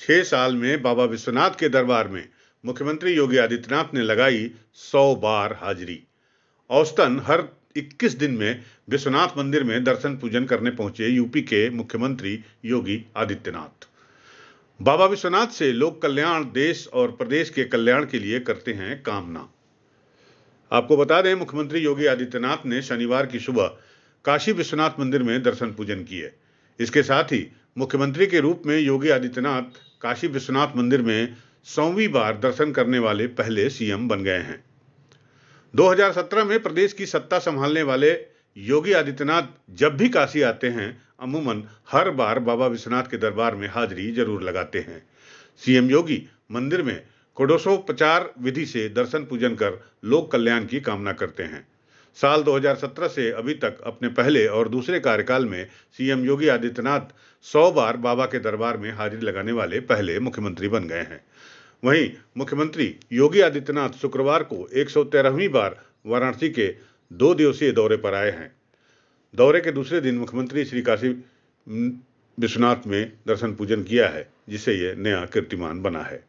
छह साल में बाबा विश्वनाथ के दरबार में मुख्यमंत्री योगी आदित्यनाथ ने लगाई सौ बार हाजिरी औसतन हर 21 दिन में विश्वनाथ मंदिर में दर्शन पूजन करने पहुंचे यूपी के मुख्यमंत्री योगी आदित्यनाथ बाबा विश्वनाथ से लोक कल्याण देश और प्रदेश के कल्याण के लिए करते हैं कामना आपको बता दें मुख्यमंत्री योगी आदित्यनाथ ने शनिवार की सुबह काशी विश्वनाथ मंदिर में दर्शन पूजन किए इसके साथ ही मुख्यमंत्री के रूप में योगी आदित्यनाथ काशी विश्वनाथ मंदिर में सौवीं बार दर्शन करने वाले पहले सीएम बन गए हैं 2017 में प्रदेश की सत्ता संभालने वाले योगी आदित्यनाथ जब भी काशी आते हैं अमूमन हर बार बाबा विश्वनाथ के दरबार में हाजिरी जरूर लगाते हैं सीएम योगी मंदिर में कोडोसोपचार विधि से दर्शन पूजन कर लोक कल्याण की कामना करते हैं साल 2017 से अभी तक अपने पहले और दूसरे कार्यकाल में सीएम योगी आदित्यनाथ सौ बार बाबा के दरबार में हाजिरी लगाने वाले पहले मुख्यमंत्री बन गए हैं वहीं मुख्यमंत्री योगी आदित्यनाथ शुक्रवार को एक बार वाराणसी के दो दिवसीय दौरे पर आए हैं दौरे के दूसरे दिन मुख्यमंत्री श्री काशी विश्वनाथ में दर्शन पूजन किया है जिसे ये नया कीर्तिमान बना है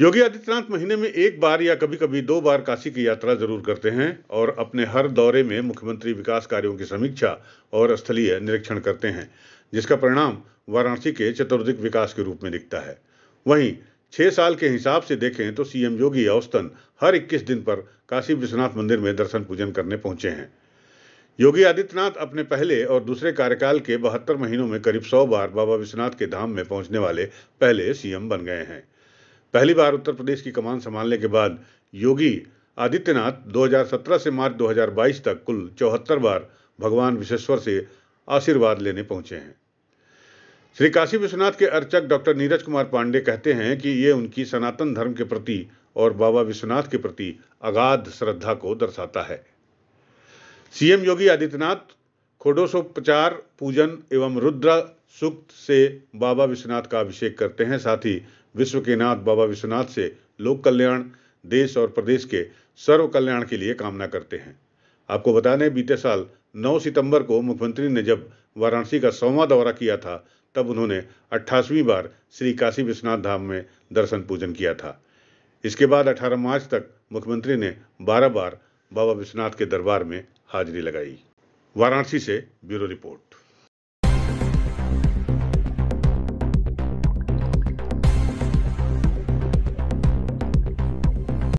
योगी आदित्यनाथ महीने में एक बार या कभी कभी दो बार काशी की यात्रा जरूर करते हैं और अपने हर दौरे में मुख्यमंत्री विकास कार्यों की समीक्षा और स्थलीय निरीक्षण करते हैं जिसका परिणाम वाराणसी के चतुर्दिक विकास के रूप में दिखता है वहीं छह साल के हिसाब से देखें तो सीएम योगी औस्तन हर 21 दिन पर काशी विश्वनाथ मंदिर में दर्शन पूजन करने पहुंचे हैं योगी आदित्यनाथ अपने पहले और दूसरे कार्यकाल के बहत्तर महीनों में करीब सौ बार बाबा विश्वनाथ के धाम में पहुंचने वाले पहले सीएम बन गए हैं पहली बार उत्तर प्रदेश की कमान संभालने के बाद योगी आदित्यनाथ 2017 से मार्च 2022 तक कुल चौहत्तर बार भगवान विश्वेश्वर से आशीर्वाद लेने पहुंचे हैं श्री काशी विश्वनाथ के अर्चक डॉक्टर नीरज कुमार पांडे कहते हैं कि ये उनकी सनातन धर्म के प्रति और बाबा विश्वनाथ के प्रति अगाध श्रद्धा को दर्शाता है सीएम योगी आदित्यनाथ षोडशोपचार पूजन एवं रुद्र सूक्त से बाबा विश्वनाथ का अभिषेक करते हैं साथ ही विश्व के नाथ बाबा विश्वनाथ से लोक कल्याण देश और प्रदेश के सर्व कल्याण के लिए कामना करते हैं आपको बता दें बीते साल 9 सितंबर को मुख्यमंत्री ने जब वाराणसी का सौवा दौरा किया था तब उन्होंने अट्ठासवीं बार श्री काशी विश्वनाथ धाम में दर्शन पूजन किया था इसके बाद 18 मार्च तक मुख्यमंत्री ने 12 बार बाबा विश्वनाथ के दरबार में हाजिरी लगाई वाराणसी से ब्यूरो रिपोर्ट